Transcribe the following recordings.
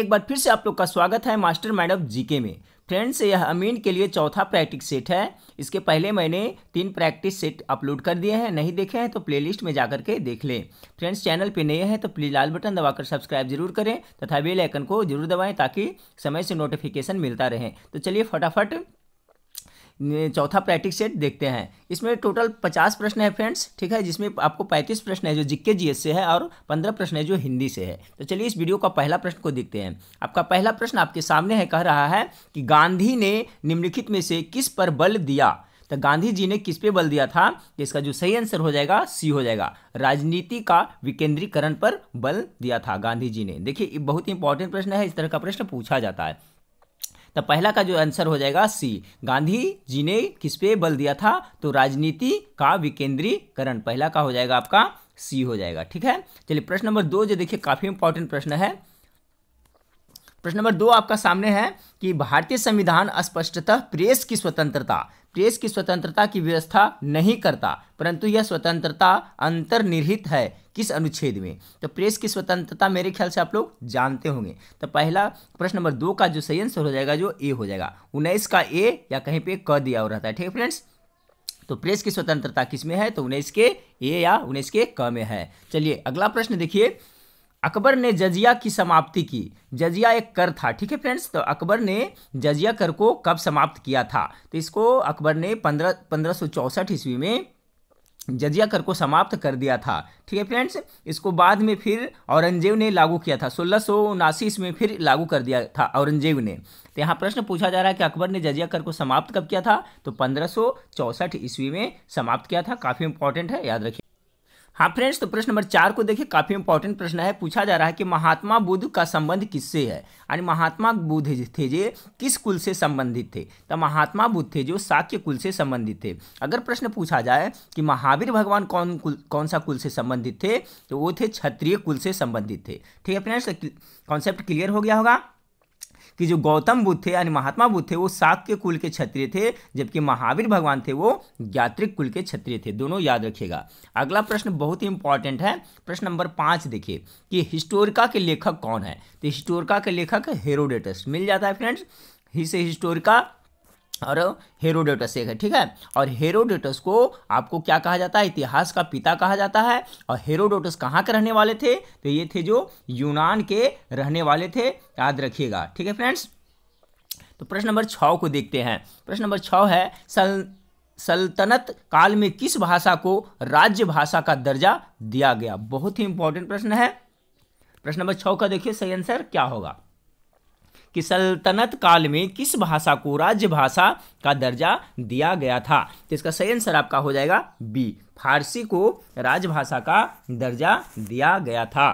एक बार फिर से आप लोग का स्वागत है मास्टर माइंड ऑफ जीके में फ्रेंड्स यह अमीन के लिए चौथा प्रैक्टिस सेट है इसके पहले मैंने तीन प्रैक्टिस सेट अपलोड कर दिए हैं नहीं देखे हैं तो प्लेलिस्ट में जाकर के देख लें फ्रेंड्स चैनल पे नए हैं तो प्लीज़ लाल बटन दबाकर सब्सक्राइब जरूर करें तथा बेल आइकन को जरूर दबाएं ताकि समय से नोटिफिकेशन मिलता रहे तो चलिए फटाफट चौथा प्रैक्टिस सेट देखते हैं इसमें टोटल पचास प्रश्न है फ्रेंड्स ठीक है जिसमें आपको पैंतीस प्रश्न है जो जिक्के जीएस से है और पंद्रह प्रश्न है जो हिंदी से है तो चलिए इस वीडियो का पहला प्रश्न को देखते हैं आपका पहला प्रश्न आपके सामने है कह रहा है कि गांधी ने निम्नलिखित में से किस पर बल दिया तो गांधी जी ने किस पे बल दिया था तो इसका जो सही आंसर हो जाएगा सी हो जाएगा राजनीति का विकेंद्रीकरण पर बल दिया था गांधी जी ने देखिए बहुत ही इंपॉर्टेंट प्रश्न है इस तरह का प्रश्न पूछा जाता है तो पहला का जो आंसर हो जाएगा सी गांधी जी ने किस पे बल दिया था तो राजनीति का विकेंद्रीकरण पहला का हो जाएगा आपका सी हो जाएगा ठीक है चलिए प्रश्न नंबर दो जो देखिए काफी इंपॉर्टेंट प्रश्न है प्रश्न नंबर दो आपका सामने है कि भारतीय संविधान स्पष्टतः प्रेस की स्वतंत्रता प्रेस की स्वतंत्रता की व्यवस्था नहीं करता परंतु यह स्वतंत्रता अंतर्निहित है किस अनुच्छेद में तो प्रेस की स्वतंत्रता मेरे ख्याल से आप लोग जानते होंगे तो पहला प्रश्न नंबर दो का जो सही आंसर हो जाएगा जो ए हो जाएगा उन्नीस का ए या कहीं पे क दिया हो रहता है ठीक है फ्रेंड्स तो प्रेस की स्वतंत्रता किस में है तो उन्नीस के ए या उन्नीस के क में है चलिए अगला प्रश्न देखिए अकबर ने जजिया की समाप्ति की जजिया एक कर था ठीक है फ्रेंड्स तो अकबर ने जजिया कर को कब समाप्त किया था तो इसको अकबर ने पंद्रह पंद्रह सौ चौसठ ईस्वी में जजिया कर को समाप्त कर दिया था ठीक है फ्रेंड्स इसको बाद में फिर औरंगजेब ने लागू किया था सोलह सौ उनासी ईस्वी में फिर लागू कर दिया था औरंगजेब ने तो यहाँ प्रश्न पूछा जा रहा है कि अकबर ने जजिया कर को समाप्त कब किया था तो पंद्रह सौ चौसठ ईस्वी में समाप्त किया था काफ़ी इंपॉर्टेंट है याद रखिए हाँ फ्रेंड्स तो प्रश्न नंबर चार को देखिए काफ़ी इंपॉर्टेंट प्रश्न है पूछा जा रहा है कि महात्मा बुद्ध का संबंध किससे है यानी महात्मा बुद्ध थे जे किस कुल से संबंधित थे तो महात्मा बुद्ध थे जो साक्य कुल से संबंधित थे अगर प्रश्न पूछा जाए कि महावीर भगवान कौन कुल कौन सा कुल से संबंधित थे तो वो थे क्षत्रिय कुल से संबंधित थे ठीक है फ्रेंड्स कॉन्सेप्ट क्लियर हो गया होगा कि जो गौतम बुद्ध थे यानी महात्मा बुद्ध थे वो शाक्य कुल के क्षत्रिय थे जबकि महावीर भगवान थे वो यात्रिक कुल के क्षत्रिय थे दोनों याद रखिएगा अगला प्रश्न बहुत ही इंपॉर्टेंट है प्रश्न नंबर पाँच देखिए कि हिस्टोरिका के लेखक कौन है तो हिस्टोरिका के लेखक हेरोडेटस मिल जाता है फ्रेंड्स हिस्से हिस्टोरिका और हेरोडोटस एक है ठीक है और हेरोडोटस को आपको क्या कहा जाता है इतिहास का पिता कहा जाता है और हेरोडोटस कहाँ के रहने वाले थे तो ये थे जो यूनान के रहने वाले थे याद रखिएगा ठीक है फ्रेंड्स तो प्रश्न नंबर छ को देखते हैं प्रश्न नंबर छ है सल सल्तनत काल में किस भाषा को राज्य भाषा का दर्जा दिया गया बहुत ही इंपॉर्टेंट प्रश्न है प्रश्न नंबर छः का देखिए सही आंसर क्या होगा कि सल्तनत काल में किस भाषा को राज्य भाषा का दर्जा दिया गया था तो इसका सही आंसर आपका हो जाएगा बी फारसी को राजभाषा का दर्जा दिया गया था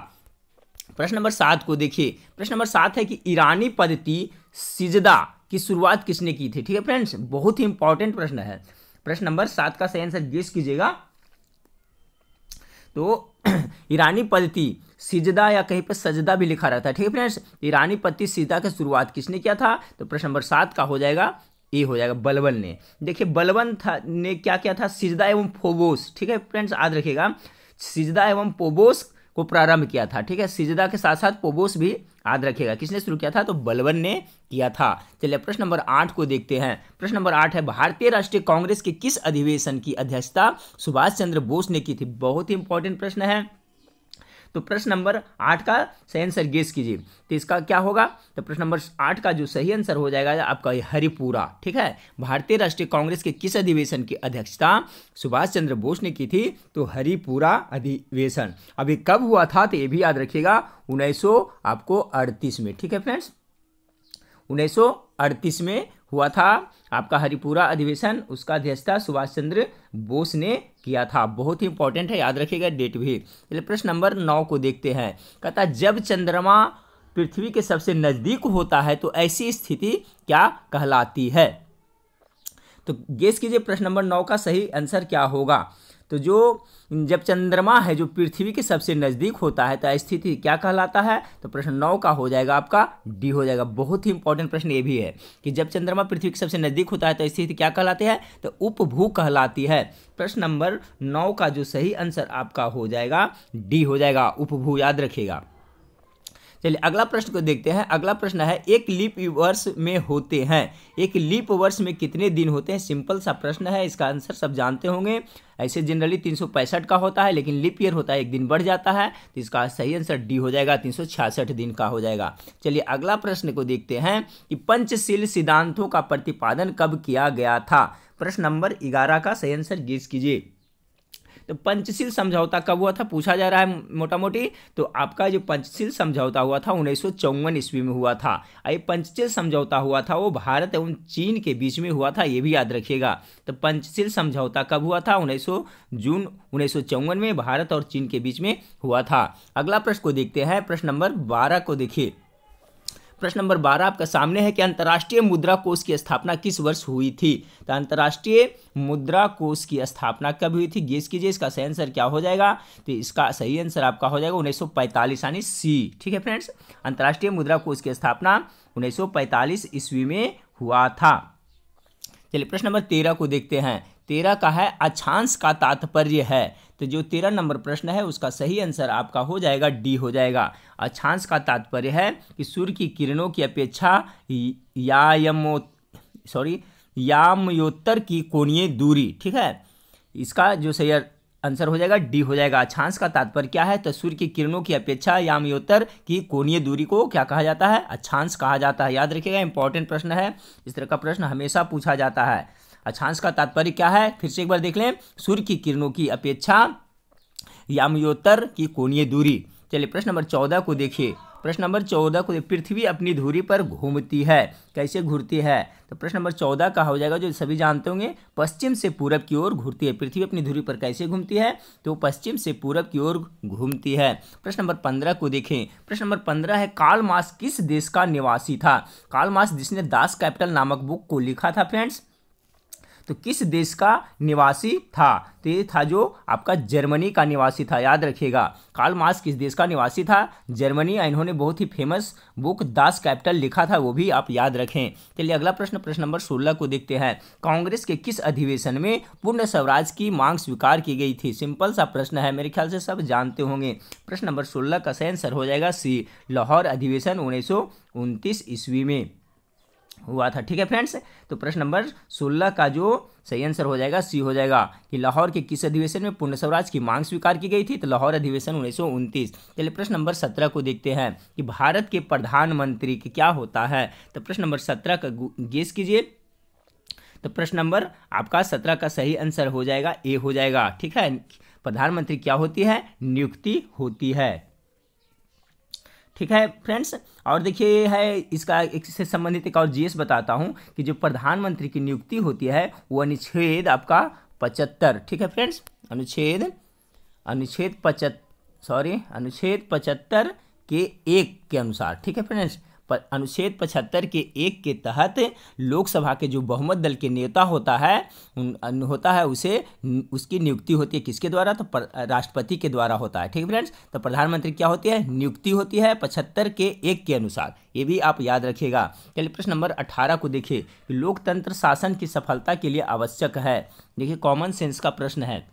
प्रश्न नंबर सात को देखिए प्रश्न नंबर सात है कि ईरानी पद्धति सिजदा की शुरुआत किसने की थी ठीक है फ्रेंड्स बहुत ही इंपॉर्टेंट प्रश्न है प्रश्न नंबर सात का सही आंसर गेस कीजिएगा तो ईरानी पद्धति सिजदा या कहीं पर सजदा भी लिखा रहता है ठीक है फ्रेंड्स ईरानी पद्धति सिजदा की शुरुआत किसने किया था तो प्रश्न नंबर सात का हो जाएगा ए हो जाएगा बलबन ने देखिए बलबन था ने क्या किया था सिजदा एवं फोबोस ठीक है फ्रेंड्स याद रखिएगा सिजदा एवं पोबोस को प्रारंभ किया था ठीक है सिजदा के साथ साथ पोबोस भी याद रखेगा किसने शुरू किया था तो बलवन ने किया था चलिए प्रश्न नंबर आठ को देखते हैं प्रश्न नंबर आठ है भारतीय राष्ट्रीय कांग्रेस के किस अधिवेशन की अध्यक्षता सुभाष चंद्र बोस ने की थी बहुत ही इंपॉर्टेंट प्रश्न है तो प्रश्न नंबर आठ का सही आंसर गेस कीजिए तो इसका क्या होगा तो प्रश्न नंबर आठ का जो सही आंसर हो जाएगा आपका हरिपुरा ठीक है भारतीय राष्ट्रीय कांग्रेस के किस अधिवेशन की अध्यक्षता सुभाष चंद्र बोस ने की थी तो हरिपुरा अधिवेशन अभी कब हुआ था तो ये भी याद रखिएगा उन्नीस आपको अड़तीस में ठीक है फ्रेंड्स उन्नीस में हुआ था आपका हरिपुरा अधिवेशन उसका अध्यक्षता सुभाष चंद्र बोस ने किया था बहुत ही इंपॉर्टेंट है याद रखिएगा डेट भी चलिए प्रश्न नंबर नौ को देखते हैं कहता जब चंद्रमा पृथ्वी के सबसे नज़दीक होता है तो ऐसी स्थिति क्या कहलाती है तो गेस कीजिए प्रश्न नंबर नौ का सही आंसर क्या होगा तो जो जब चंद्रमा है जो पृथ्वी के सबसे नज़दीक होता है तो स्थिति क्या कहलाता है तो प्रश्न नौ का हो जाएगा आपका डी हो जाएगा बहुत ही इंपॉर्टेंट प्रश्न ये भी है कि जब चंद्रमा पृथ्वी के सबसे नज़दीक होता है तो स्थिति क्या कहलाती है तो उपभू कहलाती है प्रश्न नंबर नौ का जो सही आंसर आपका हो जाएगा डी हो जाएगा उपभू याद रखिएगा चलिए अगला प्रश्न को देखते हैं अगला प्रश्न है एक लीप वर्ष में होते हैं एक लीप वर्ष में कितने दिन होते हैं सिंपल सा प्रश्न है इसका आंसर सब जानते होंगे ऐसे जनरली तीन का होता है लेकिन लीप ईयर होता है एक दिन बढ़ जाता है तो इसका सही आंसर डी हो जाएगा तीन दिन का हो जाएगा चलिए अगला प्रश्न को देखते हैं कि पंचशील सिद्धांतों का प्रतिपादन कब किया गया था प्रश्न नंबर ग्यारह का सही आंसर गेस कीजिए तो पंचशील समझौता कब हुआ था पूछा जा रहा है मोटा मोटी तो आपका जो पंचशील समझौता हुआ था उन्नीस सौ ईस्वी में हुआ था ये पंचशील समझौता हुआ था वो भारत एवं चीन के बीच में हुआ था ये भी याद रखिएगा तो पंचशील समझौता कब हुआ था उन्नीस जून उन्नीस में भारत और चीन के बीच में हुआ था अगला प्रश्न को देखते हैं प्रश्न नंबर बारह को देखिए प्रश्न नंबर बारह आपका सामने है कि अंतर्राष्ट्रीय मुद्रा कोष की स्थापना किस वर्ष हुई थी तो अंतर्राष्ट्रीय मुद्रा कोष की स्थापना कब हुई थी गेस कीजिए इसका सही आंसर क्या हो जाएगा तो इसका सही आंसर आपका हो जाएगा उन्नीस यानी सी ठीक है फ्रेंड्स अंतर्राष्ट्रीय मुद्रा कोष की स्थापना उन्नीस ईस्वी में हुआ था चलिए प्रश्न नंबर तेरह को देखते हैं तेरह का है अक्षांश का तात्पर्य है तो जो तेरह नंबर प्रश्न है उसका सही आंसर आपका हो जाएगा डी हो जाएगा अच्छांश का तात्पर्य है कि सूर्य की किरणों की अपेक्षा यामो सॉरी यामयोत्तर की कोणीय दूरी ठीक है इसका जो सही आंसर हो जाएगा डी हो जाएगा अच्छांश का तात्पर्य क्या है तो सूर्य की किरणों की अपेक्षा यामयोत्तर की कोणीय दूरी को क्या कहा जाता है अच्छांश कहा जाता है याद रखिएगा इंपॉर्टेंट प्रश्न है इस तरह का प्रश्न हमेशा पूछा जाता है अक्षांश का तात्पर्य क्या है फिर से एक बार देख लें सूर्य की किरणों की अपेक्षा यामयोत्तर की कोणीय दूरी चलिए प्रश्न नंबर चौदह को देखिए प्रश्न नंबर चौदह को पृथ्वी अपनी धुरी पर घूमती है कैसे घूरती है तो प्रश्न नंबर चौदह का हो जाएगा जो सभी जानते होंगे पश्चिम से पूरब की ओर घूरती है पृथ्वी अपनी धुरी पर कैसे घूमती है तो पश्चिम से पूरब की ओर घूमती है प्रश्न नंबर पंद्रह को देखें प्रश्न नंबर पंद्रह है काल मास किस देश का निवासी था काल मास जिसने दास कैपिटल नामक बुक को लिखा था फ्रेंड्स तो किस देश का निवासी था तो ये था जो आपका जर्मनी का निवासी था याद रखिएगा कार्ल मार्क्स किस देश का निवासी था जर्मनी इन्होंने बहुत ही फेमस बुक दास कैपिटल लिखा था वो भी आप याद रखें चलिए अगला प्रश्न प्रश्न नंबर सोलह को देखते हैं कांग्रेस के किस अधिवेशन में पूर्ण स्वराज की मांग स्वीकार की गई थी सिंपल सा प्रश्न है मेरे ख्याल से सब जानते होंगे प्रश्न नंबर सोलह का सही आंसर हो जाएगा सी लाहौर अधिवेशन उन्नीस ईस्वी में हुआ था ठीक है फ्रेंड्स तो प्रश्न नंबर सोलह का जो सही आंसर हो जाएगा सी हो जाएगा कि लाहौर के किस अधिवेशन में पूर्ण स्वराज की मांग स्वीकार की गई थी तो लाहौर अधिवेशन उन्नीस चलिए प्रश्न नंबर सत्रह को देखते हैं कि भारत के प्रधानमंत्री क्या होता है तो प्रश्न नंबर सत्रह का गेस कीजिए तो प्रश्न नंबर आपका सत्रह का सही आंसर हो जाएगा ए हो जाएगा ठीक है प्रधानमंत्री क्या होती है नियुक्ति होती है ठीक है फ्रेंड्स और देखिए है इसका एक संबंधित एक और जीएस बताता हूँ कि जो प्रधानमंत्री की नियुक्ति होती है वो अनुच्छेद आपका पचहत्तर ठीक है फ्रेंड्स अनुच्छेद अनुच्छेद पचहत्तर सॉरी अनुच्छेद पचहत्तर के एक के अनुसार ठीक है फ्रेंड्स अनुच्छेद पचहत्तर के एक के तहत लोकसभा के जो बहुमत दल के नेता होता है उन, होता है उसे उसकी नियुक्ति होती है किसके द्वारा तो राष्ट्रपति के द्वारा होता है ठीक फ्रेंड्स तो प्रधानमंत्री क्या होती है नियुक्ति होती है पचहत्तर के एक के अनुसार ये भी आप याद रखिएगा चलिए प्रश्न नंबर अठारह को देखिए लोकतंत्र शासन की सफलता के लिए आवश्यक है देखिए कॉमन सेंस का प्रश्न है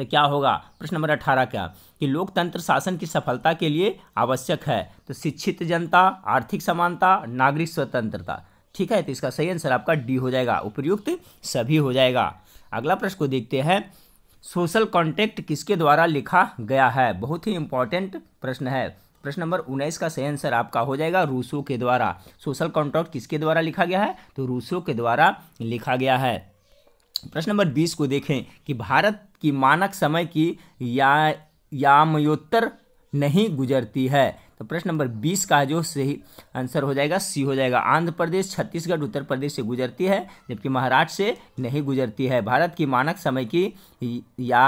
तो क्या होगा प्रश्न नंबर अठारह का कि लोकतंत्र शासन की सफलता के लिए आवश्यक है तो शिक्षित जनता आर्थिक समानता नागरिक स्वतंत्रता ठीक है तो इसका सही आंसर आपका डी हो जाएगा उपयुक्त सभी हो जाएगा अगला प्रश्न को देखते हैं सोशल कॉन्टेक्ट किसके द्वारा लिखा गया है बहुत ही इंपॉर्टेंट प्रश्न है प्रश्न नंबर उन्नीस का सही आंसर आपका हो जाएगा रूसो के द्वारा सोशल कॉन्ट्रैक्ट किसके द्वारा लिखा गया है तो रूसो के द्वारा लिखा गया है प्रश्न नंबर बीस को देखें कि भारत कि मानक समय की या यामयोत्तर नहीं गुजरती है तो प्रश्न नंबर बीस का जो सही आंसर हो जाएगा सी हो जाएगा आंध्र प्रदेश छत्तीसगढ़ उत्तर प्रदेश से गुजरती है जबकि महाराष्ट्र से नहीं गुजरती है भारत की मानक समय की या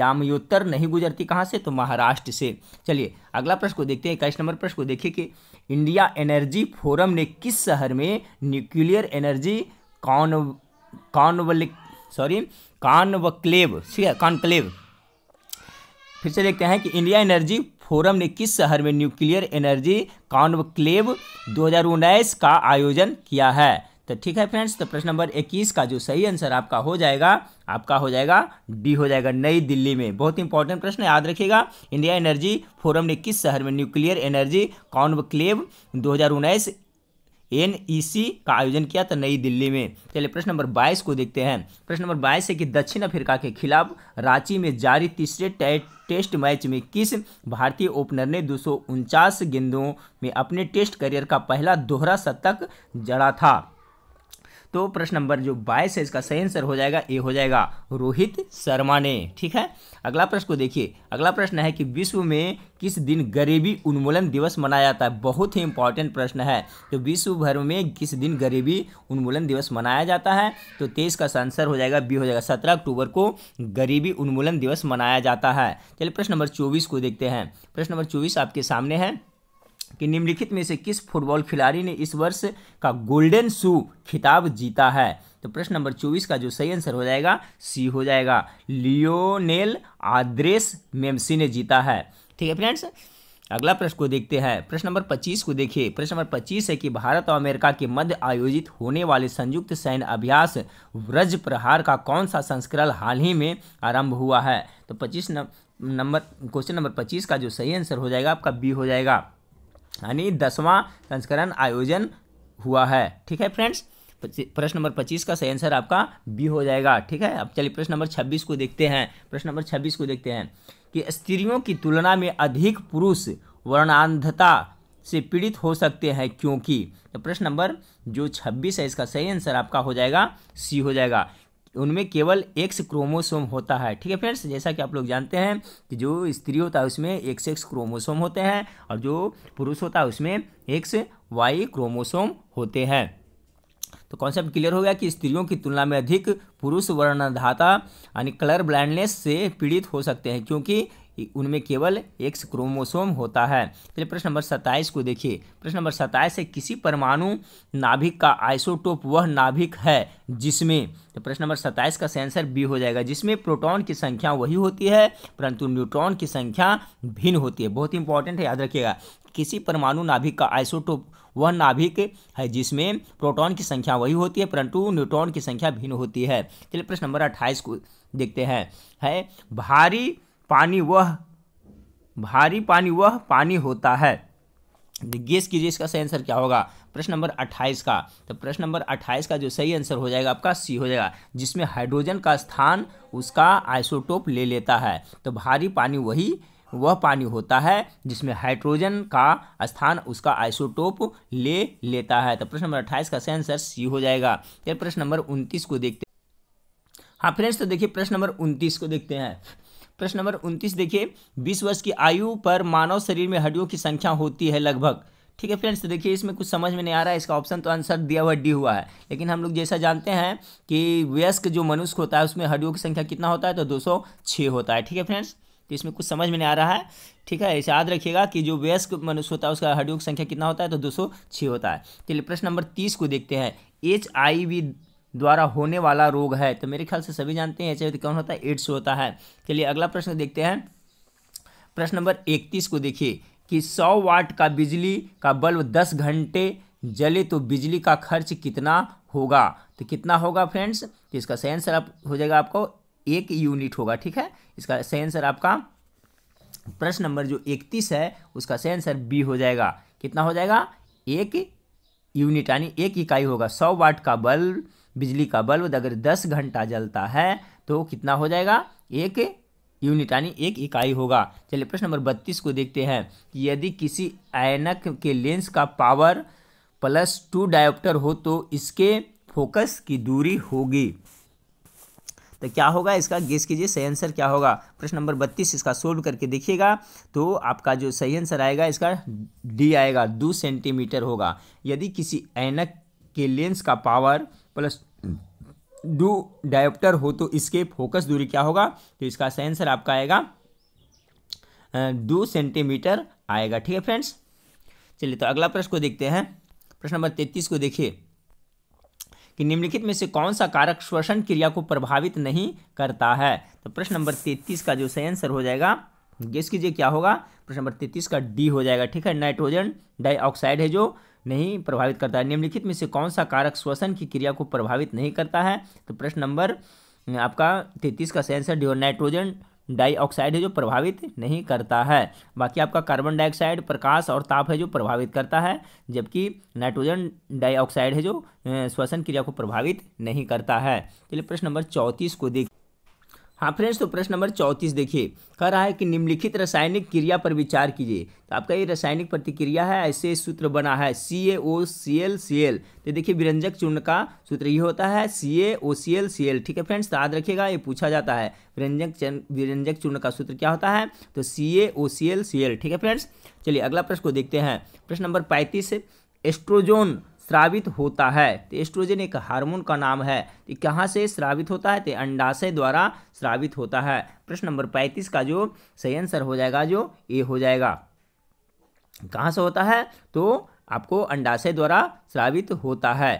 यामयोत्तर नहीं गुजरती कहाँ से तो महाराष्ट्र से चलिए अगला प्रश्न को देखते हैं इक्कीस नंबर प्रश्न को देखिए कि इंडिया एनर्जी फोरम ने किस शहर में nuclear energy con conclave sorry conclave ठीक है कॉन्क्लेव फिर से देखते हैं कि इंडिया एनर्जी फोरम ने किस शहर में न्यूक्लियर एनर्जी कॉन्वक्लेव दो का आयोजन किया है तो ठीक है फ्रेंड्स तो प्रश्न नंबर 21 का जो सही आंसर आपका हो जाएगा आपका हो जाएगा डी हो जाएगा नई दिल्ली में बहुत इंपॉर्टेंट प्रश्न याद रखिएगा इंडिया एनर्जी फोरम ने किस शहर में न्यूक्लियर एनर्जी कॉन्वक्लेव दो एन e का आयोजन किया था नई दिल्ली में चलिए प्रश्न नंबर बाईस को देखते हैं प्रश्न नंबर बाईस है कि दक्षिण अफ्रीका के खिलाफ रांची में जारी तीसरे टेस्ट मैच में किस भारतीय ओपनर ने दो गेंदों में अपने टेस्ट करियर का पहला दोहरा शतक जड़ा था तो प्रश्न नंबर जो बाईस है इसका सही आंसर हो जाएगा ए हो जाएगा रोहित शर्मा ने ठीक है अगला प्रश्न को देखिए अगला प्रश्न है कि विश्व में किस दिन गरीबी उन्मूलन दिवस मनाया जाता है बहुत ही इंपॉर्टेंट प्रश्न है तो विश्व भर में किस दिन गरीबी उन्मूलन दिवस मनाया जाता है तो तेईस का आंसर हो जाएगा बी हो जाएगा सत्रह अक्टूबर को गरीबी उन्मूलन दिवस मनाया जाता है चलिए प्रश्न नंबर चौबीस को देखते हैं प्रश्न नंबर चौबीस आपके सामने है कि निम्नलिखित में से किस फुटबॉल खिलाड़ी ने इस वर्ष का गोल्डन शू खिताब जीता है तो प्रश्न नंबर चौबीस का जो सही आंसर हो जाएगा सी हो जाएगा लियोनेल आद्रेस मेमसी ने जीता है ठीक है फ्रेंड्स अगला प्रश्न को देखते हैं प्रश्न नंबर 25 को देखिए प्रश्न नंबर 25 है कि भारत और अमेरिका के मध्य आयोजित होने वाले संयुक्त सैन्य अभ्यास व्रज प्रहार का कौन सा संस्करण हाल ही में आरंभ हुआ है तो 25 नंबर क्वेश्चन नंबर 25 का जो सही आंसर हो जाएगा आपका बी हो जाएगा यानी दसवां संस्करण आयोजन हुआ है ठीक है फ्रेंड्स प्रश्न नंबर पच्चीस का सही आंसर आपका बी हो जाएगा ठीक है अब चलिए प्रश्न नंबर छब्बीस को देखते हैं प्रश्न नंबर छब्बीस को देखते हैं कि स्त्रियों की तुलना में अधिक पुरुष वर्णांधता से पीड़ित हो सकते हैं क्योंकि तो प्रश्न नंबर जो छब्बीस है इसका सही आंसर आपका हो जाएगा सी हो जाएगा उनमें केवल एक्स क्रोमोसोम होता है ठीक है फ्रेंड्स जैसा कि आप लोग जानते हैं कि जो स्त्री होता है उसमें एक्स एक्स क्रोमोसोम होते हैं और जो पुरुष होता है उसमें एक्स वाई क्रोमोसोम होते हैं तो कॉन्सेप्ट क्लियर हो गया कि स्त्रियों की तुलना में अधिक पुरुष वर्णधाता यानी कलर ब्लाइंडनेस से पीड़ित हो सकते हैं क्योंकि उनमें केवल एक क्रोमोसोम होता है चलिए प्रश्न नंबर सत्ताईस को देखिए प्रश्न नंबर सत्ताईस है किसी परमाणु नाभिक का आइसोटोप वह नाभिक है जिसमें तो प्रश्न नंबर सत्ताईस का सेंसर बी हो जाएगा जिसमें प्रोटॉन की संख्या वही होती है परंतु न्यूट्रॉन की संख्या भिन्न होती है बहुत इंपॉर्टेंट है याद रखिएगा किसी परमाणु नाभिक का आइसोटोप वह नाभिक है जिसमें प्रोटॉन की संख्या वही होती है परंतु न्यूट्रॉन की संख्या भिन्न होती है चलिए प्रश्न नंबर अट्ठाईस को देखते हैं है भारी पानी वह भारी पानी वह पानी होता है गेस तो कीजिए इसका सही आंसर क्या होगा प्रश्न नंबर 28 का तो प्रश्न नंबर 28 का जो सही आंसर हो जाएगा आपका सी हो जाएगा जिसमें हाइड्रोजन का स्थान उसका आइसोटोप ले लेता है तो भारी पानी वही वह पानी होता है जिसमें हाइड्रोजन का स्थान उसका आइसोटोप ले लेता है तो प्रश्न नंबर 28 का सही आंसर सी हो जाएगा फिर प्रश्न नंबर 29 को देखते हाँ फ्रेंड्स तो देखिए प्रश्न नंबर 29 को देखते हैं प्रश्न नंबर उनतीस देखिए बीस वर्ष की आयु पर मानव शरीर में हड्डियों की संख्या होती है लगभग ठीक है फ्रेंड्स तो देखिए इसमें कुछ समझ में नहीं आ रहा है इसका ऑप्शन तो आंसर दिया हुआ डी हुआ है लेकिन हम लोग जैसा जानते हैं कि वयस्क जो मनुष्य होता है उसमें हड्डियों की संख्या कितना होता है तो दो होता है ठीक है फ्रेंड्स तो इसमें कुछ समझ में नहीं आ रहा है ठीक है इसे याद रखिएगा कि जो वयस्क मनुष्य होता है उसका हड्डियों की संख्या कितना होता है तो दो होता है चलिए प्रश्न नंबर तीस को देखते हैं एच आई वी द्वारा होने वाला रोग है तो मेरे ख्याल से सभी जानते हैं एच तो कौन होता है एड्स होता है चलिए अगला प्रश्न देखते हैं प्रश्न नंबर इकतीस को देखिए कि सौ वाट का बिजली का बल्ब दस घंटे जले तो बिजली का खर्च कितना होगा तो कितना होगा फ्रेंड्स तो इसका सही आंसर आप हो जाएगा आपको एक यूनिट होगा ठीक है इसका सही आंसर आपका प्रश्न नंबर जो इकतीस है उसका सही आंसर बी हो जाएगा कितना हो जाएगा एक यूनिट यानी एक इकाई होगा सौ वाट का बल्ब बिजली का बल्ब अगर दस घंटा जलता है तो कितना हो जाएगा एक यूनिट यानी एक इकाई होगा चलिए प्रश्न नंबर बत्तीस को देखते हैं कि यदि किसी आयनक के लेंस का पावर प्लस टू डायोप्टर हो तो इसके फोकस की दूरी होगी तो क्या होगा इसका गेस कीजिए सही आंसर क्या होगा प्रश्न नंबर बत्तीस इसका सोल्व करके देखिएगा तो आपका जो सही आंसर आएगा इसका डी आएगा दो सेंटीमीटर होगा यदि किसी ऐनक के लेंस का पावर प्लस डू डायोप्टर हो तो इसके फोकस दूरी क्या होगा तो इसका आंसर आपका आएगा दो सेंटीमीटर आएगा ठीक है फ्रेंड्स चलिए तो अगला प्रश्न को देखते हैं प्रश्न नंबर तैतीस को देखिए कि निम्नलिखित में से कौन सा कारक श्वसन क्रिया को प्रभावित नहीं करता है तो प्रश्न नंबर तैतीस का जो सही आंसर हो जाएगा गेस कीजिए क्या होगा प्रश्न नंबर तैतीस का डी हो जाएगा ठीक है नाइट्रोजन डाइऑक्साइड है जो नहीं प्रभावित करता है निम्नलिखित में से कौन सा कारक श्वसन की क्रिया को प्रभावित नहीं करता है तो प्रश्न नंबर आपका तैतीस का सेंसर डिओ नाइट्रोजन डाइऑक्साइड है जो प्रभावित नहीं करता है बाकी आपका कार्बन डाइऑक्साइड प्रकाश और ताप है जो प्रभावित करता है जबकि नाइट्रोजन डाइऑक्साइड है जो श्वसन क्रिया को प्रभावित नहीं करता है चलिए प्रश्न नंबर चौंतीस को देखिए हाँ फ्रेंड्स तो प्रश्न नंबर चौंतीस देखिए कह रहा है कि निम्नलिखित रासायनिक क्रिया पर विचार कीजिए तो आपका ये रासायनिक प्रतिक्रिया है ऐसे सूत्र बना है सी ए ओ सी एल सी एल तो देखिए विरंजक चूर्ण का सूत्र ये होता है सी ए ओ सी एल सी एल ठीक है फ्रेंड्स तो याद रखिएगा ये पूछा जाता है विरंजक विरंजक चूर्ण का सूत्र क्या होता है तो सी ए ओ सी एल सी एल ठीक है फ्रेंड्स चलिए अगला प्रश्न को देखते हैं प्रश्न नंबर पैंतीस एस्ट्रोजोन स्रावित होता है तो एस्ट्रोजन एक हार्मोन का नाम है तो कहाँ से स्रावित होता है तो अंडाशय द्वारा स्रावित होता है प्रश्न नंबर पैंतीस का जो सही आंसर हो जाएगा जो ए हो जाएगा कहाँ से होता है तो आपको अंडाशय द्वारा स्रावित होता है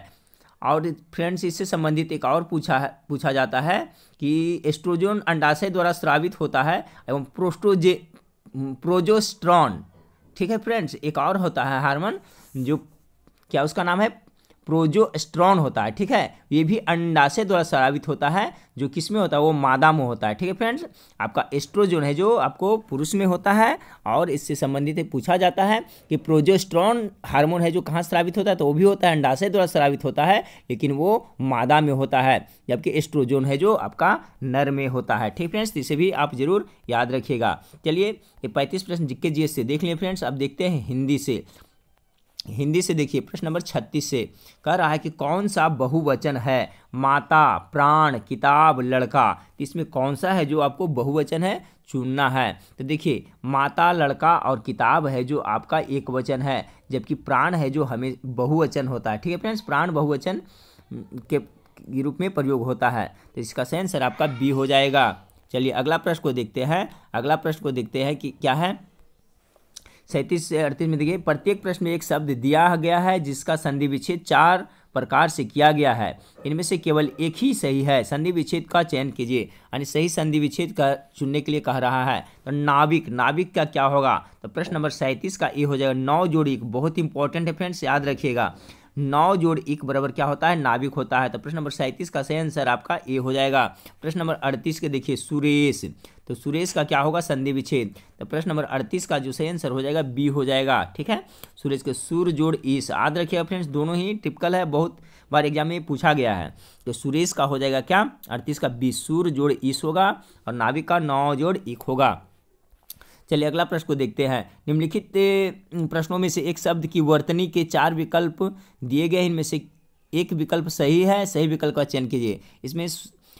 और फ्रेंड्स इससे संबंधित एक और पूछा है पूछा जाता है कि एस्ट्रोजन अंडाशय द्वारा स्रावित होता है एवं प्रोस्टोजे प्रोजोस्ट्रॉन ठीक है फ्रेंड्स एक और होता है हार्मोन जो क्या उसका नाम है प्रोजोस्ट्रॉन होता है ठीक है ये भी अंडाशय द्वारा स्रावित होता है जो किस में होता है वो मादा में होता है ठीक है फ्रेंड्स आपका एस्ट्रोजोन है जो आपको पुरुष में होता है और इससे संबंधित पूछा जाता है कि प्रोजोस्ट्रॉन हार्मोन है जो कहाँ स्रावित होता है तो वो भी होता है अंडाशय द्वारा स्रावित होता है लेकिन वो मादा में होता है जबकि एस्ट्रोजोन है जो आपका नर में होता है ठीक फ्रेंड्स तो इसे भी आप जरूर याद रखिएगा चलिए ये पैंतीस प्रश्न जिक्के जी से देख लें फ्रेंड्स अब देखते हैं हिंदी से हिंदी से देखिए प्रश्न नंबर छत्तीस से कह रहा है कि कौन सा बहुवचन है माता प्राण किताब लड़का तो इसमें कौन सा है जो आपको बहुवचन है चुनना है तो देखिए माता लड़का और किताब है जो आपका एक वचन है जबकि प्राण है जो हमें बहुवचन होता है ठीक है फ्रेंड्स प्राण बहुवचन के रूप में प्रयोग होता है तो इसका सेंसर आपका बी हो जाएगा चलिए अगला प्रश्न को देखते हैं अगला प्रश्न को देखते हैं कि क्या है सैंतीस से अड़तीस में देखिए प्रत्येक प्रश्न में एक शब्द दिया गया है जिसका संधि विच्छेद चार प्रकार से किया गया है इनमें से केवल एक ही सही है संधि विच्छेद का चयन कीजिए यानी सही संधि विच्छेद का चुनने के लिए कह रहा है तो नाविक नाविक का क्या होगा तो प्रश्न नंबर सैंतीस का ये हो जाएगा नौ जोड़ी बहुत इंपॉर्टेंट है फ्रेंड्स याद रखिएगा नौ जोड़ एक बराबर क्या होता है नाभिक होता है तो प्रश्न नंबर सैंतीस का सही आंसर आपका ए हो जाएगा प्रश्न नंबर अड़तीस के देखिए सुरेश तो सुरेश का क्या होगा संधि विच्छेद तो प्रश्न नंबर अड़तीस का जो सही आंसर हो जाएगा बी हो जाएगा ठीक है सुरेश के सुर जोड़ ईस याद रखिएगा फ्रेंड्स दोनों ही टिपिकल है बहुत बार एग्जाम में पूछा गया है तो सुरेश का हो जाएगा क्या अड़तीस का बी सूर जोड़ ईस होगा और नाभिक का नौ जोड़ एक होगा चलिए अगला प्रश्न को देखते हैं निम्नलिखित प्रश्नों में से एक शब्द की वर्तनी के चार विकल्प दिए गए इनमें से एक विकल्प सही है सही विकल्प का चयन कीजिए इसमें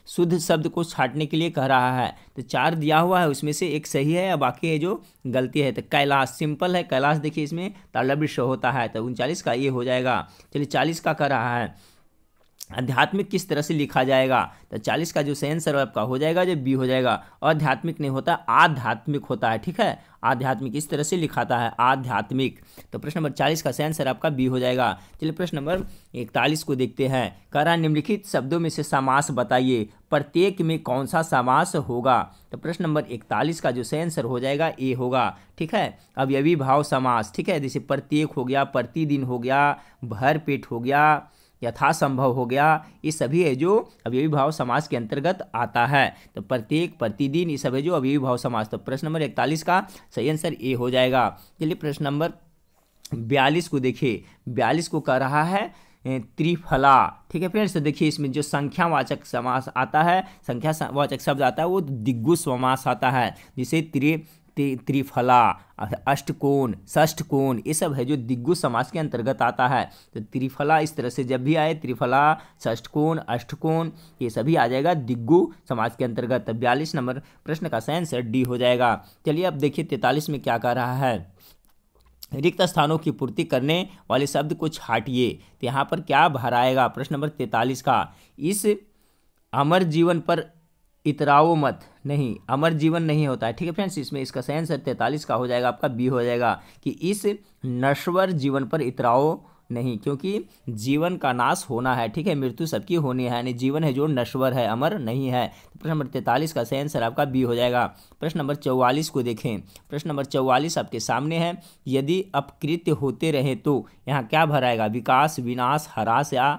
शुद्ध शब्द को छाटने के लिए कह रहा है तो चार दिया हुआ है उसमें से एक सही है या बाकी है जो गलती है तो कैलाश सिंपल है कैलाश देखिए इसमें तालब्य होता है तो उनचालीस का ये हो जाएगा चलिए चालीस का कह रहा है आध्यात्मिक किस तरह से लिखा जाएगा तो चालीस का जो सही आंसर आपका हो जाएगा जो बी हो जाएगा और आध्यात्मिक नहीं होता आध्यात्मिक होता है ठीक है आध्यात्मिक इस तरह से लिखाता है आध्यात्मिक तो प्रश्न नंबर चालीस का सही आंसर आपका बी हो जाएगा चलिए प्रश्न नंबर इकतालीस को देखते हैं करा निम्नलिखित शब्दों में से समास बताइए प्रत्येक में कौन सा समास होगा तो प्रश्न नंबर इकतालीस का जो सही आंसर हो जाएगा ए होगा ठीक है अब यह भाव समास ठीक है जैसे प्रत्येक हो गया प्रतिदिन हो गया भर हो गया यथासंभव हो गया ये सभी है जो अवयवी भाव समाज के अंतर्गत आता है तो प्रत्येक प्रतिदिन ये सभी जो अवयवी भाव समाज तो प्रश्न नंबर इकतालीस का सही आंसर ए हो जाएगा चलिए प्रश्न नंबर बयालीस को देखिए बयालीस को कह रहा है त्रिफला ठीक है फ्रेंड्स तो देखिए इसमें जो संख्यावाचक समास आता है संख्यावाचक शब्द आता है वो दिग्गु समास आता है जिसे त्रि त्रिफला अष्टकोण षष्ठकोण ये सब है जो दिग्गु समाज के अंतर्गत आता है तो त्रिफला इस तरह से जब भी आए त्रिफला षष्ठकोण अष्टकोण ये सभी आ जाएगा दिग्गु समाज के अंतर्गत तो बयालीस नंबर प्रश्न का सही आंसर डी हो जाएगा चलिए अब देखिए तैतालीस में क्या कह रहा है रिक्त स्थानों की पूर्ति करने वाले शब्द को छाटिए तो यहाँ पर क्या भराएगा प्रश्न नंबर तैतालीस का इस अमर जीवन पर इतराओ मत नहीं अमर जीवन नहीं होता है ठीक है फ्रेंड्स इसमें इसका सही आंसर तैंतालीस का हो जाएगा आपका बी हो जाएगा कि इस नश्वर जीवन पर इतराओ नहीं क्योंकि जीवन का नाश होना है ठीक है मृत्यु सबकी होनी है यानी जीवन है जो नश्वर है अमर नहीं है प्रश्न नंबर तैंतालीस का सही आंसर आपका बी हो जाएगा प्रश्न नंबर चौवालीस को देखें प्रश्न नंबर चौवालीस आपके सामने है यदि अपकृत्य होते रहे तो यहाँ क्या भराएगा विकास विनाश हरास या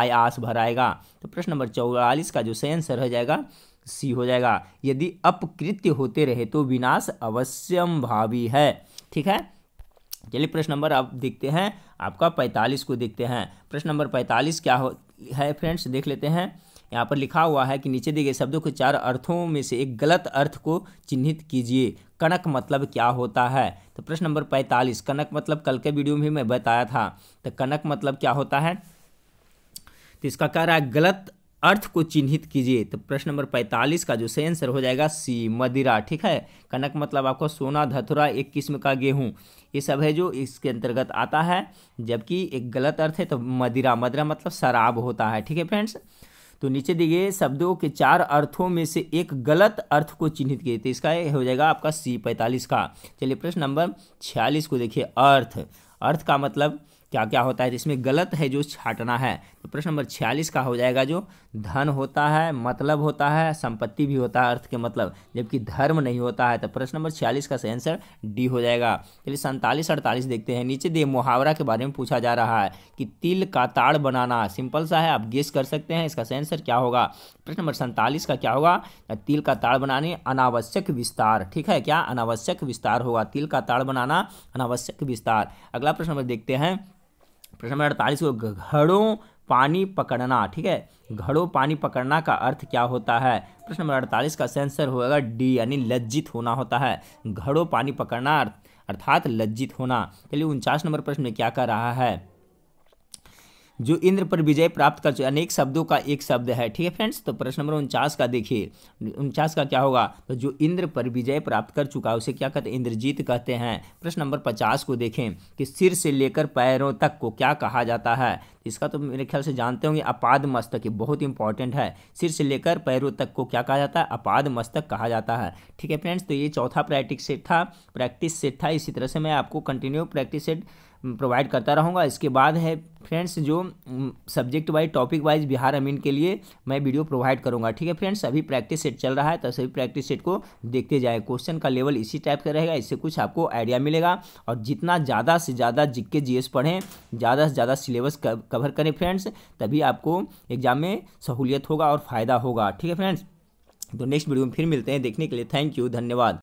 आयास भराएगा तो प्रश्न नंबर चौवालीस का जो सही आंसर हो जाएगा सी हो जाएगा यदि अपकृत्य होते रहे तो विनाश अवश्यम भावी है ठीक है चलिए प्रश्न नंबर आप देखते हैं आपका पैंतालीस को देखते हैं प्रश्न नंबर पैंतालीस क्या हो है फ्रेंड्स देख लेते हैं यहाँ पर लिखा हुआ है कि नीचे दिए गए शब्दों के चार अर्थों में से एक गलत अर्थ को चिन्हित कीजिए कनक मतलब क्या होता है तो प्रश्न नंबर पैंतालीस कनक मतलब कल के वीडियो में मैं बताया था तो कनक मतलब क्या होता है तो इसका कह रहा है गलत अर्थ को चिन्हित कीजिए तो प्रश्न नंबर 45 का जो सही आंसर हो जाएगा सी मदिरा ठीक है कनक मतलब आपको सोना धतुरा एक किस्म का गेहूं ये सब है जो इसके अंतर्गत आता है जबकि एक गलत अर्थ है तो मदिरा मदिरा मतलब शराब होता है ठीक है फ्रेंड्स तो नीचे दिए शब्दों के चार अर्थों में से एक गलत अर्थ को चिन्हित किए तो इसका हो जाएगा आपका सी पैंतालीस का चलिए प्रश्न नंबर छियालीस को देखिए अर्थ अर्थ का मतलब क्या क्या होता है तो इसमें गलत है जो छाटना है तो प्रश्न नंबर छियालीस का हो जाएगा जो धन होता है मतलब होता है संपत्ति भी होता है अर्थ के मतलब जबकि धर्म नहीं होता है तो प्रश्न नंबर छियालीस का सही आंसर डी हो जाएगा चलिए सैंतालीस अड़तालीस देखते हैं नीचे दिए मुहावरा के बारे में पूछा जा रहा है कि तिल का ताड़ बनाना सिंपल सा है आप गेस कर सकते हैं इसका सही आंसर क्या होगा प्रश्न नंबर सैंतालीस का क्या होगा तिल का ताड़ बनाने अनावश्यक विस्तार ठीक है क्या अनावश्यक विस्तार होगा तिल का ताड़ बनाना अनावश्यक विस्तार अगला प्रश्न नंबर देखते हैं प्रश्न नंबर अड़तालीस को घड़ों पानी पकड़ना ठीक है घड़ों पानी पकड़ना का अर्थ क्या होता है प्रश्न नंबर अड़तालीस का सेंसर होगा डी यानी लज्जित होना होता है घड़ों पानी पकड़ना अर्थात लज्जित होना चलिए उनचास नंबर प्रश्न में क्या कर रहा है जो इंद्र पर विजय प्राप्त कर चुके अनेक शब्दों का एक शब्द है ठीक है फ्रेंड्स तो प्रश्न नंबर उनचास का देखिए उनचास का क्या होगा तो जो इंद्र पर विजय प्राप्त कर चुका है उसे क्या कहते हैं इंद्रजीत कहते हैं प्रश्न नंबर पचास को देखें कि सिर से लेकर पैरों तक को क्या कहा जाता है इसका तो मेरे ख्याल से जानते होंगे अपाद मस्तक ये बहुत इंपॉर्टेंट है सिर से लेकर पैरों तक को क्या कहा जाता है अपाद मस्तक कहा जाता है ठीक है फ्रेंड्स तो ये चौथा प्रैक्टिस सेट था प्रैक्टिस सेट था इसी तरह से मैं आपको कंटिन्यू प्रैक्टिस सेट प्रोवाइड करता रहूँगा इसके बाद है फ्रेंड्स जो subject wise topic wise Bihar अमीन के लिए मैं वीडियो प्रोवाइड करूँगा ठीक है फ्रेंड्स अभी प्रैक्टिस सेट चल रहा है तो सभी प्रैक्टिस सेट को देखते जाए क्वेश्चन का लेवल इसी टाइप का रहेगा इससे कुछ आपको आइडिया मिलेगा और जितना ज़्यादा से ज़्यादा जिक्के जी एस पढ़ें ज़्यादा से ज़्यादा सिलेबस कवर करें फ्रेंड्स तभी आपको एग्जाम में सहूलियत होगा और फ़ायदा होगा ठीक है फ्रेंड्स तो नेक्स्ट वीडियो में फिर मिलते हैं देखने के लिए थैंक यू धन्यवाद